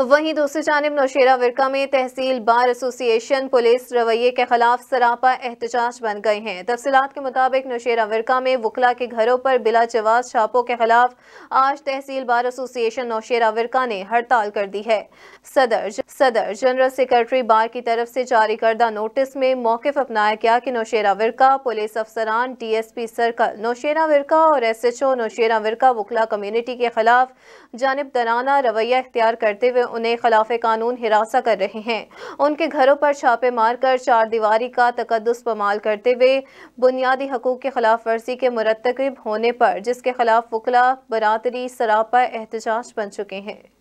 वहीं दूसरी जानब नौशेरा विरका में तहसील बार एसोसिएशन पुलिस रवैये के खिलाफ सरापा एहतजाज बन गए हैं तफसलत के मुताबिक नौशेरा विरका में वकला के घरों पर बिला जवाज छापों के खिलाफ आज तहसील बार एसोसिएशन नौशेरा विरका ने हड़ताल कर दी है सदर सदर जनरल सेक्रेटरी बार की तरफ से जारी करदा नोटिस में मौकफ अपनाया गया कि नौशेरा विरका पुलिस अफसरान D S P circle Nowshera Virkan और S H O Nowshera Virkan वकला कम्यूनिटी के खिलाफ जानब दराना रवैया इख्तियार करते हुए उन्हें खिलाफ कानून हिरासा कर रहे हैं उनके घरों पर छापे मारकर चार दीवारी का तकदस पमाल करते हुए बुनियादी हकूक़ के खिलाफ वर्जी के मरतकब होने पर जिसके खिलाफ वकला बरदरी सरापा एहतजाज बन चुके हैं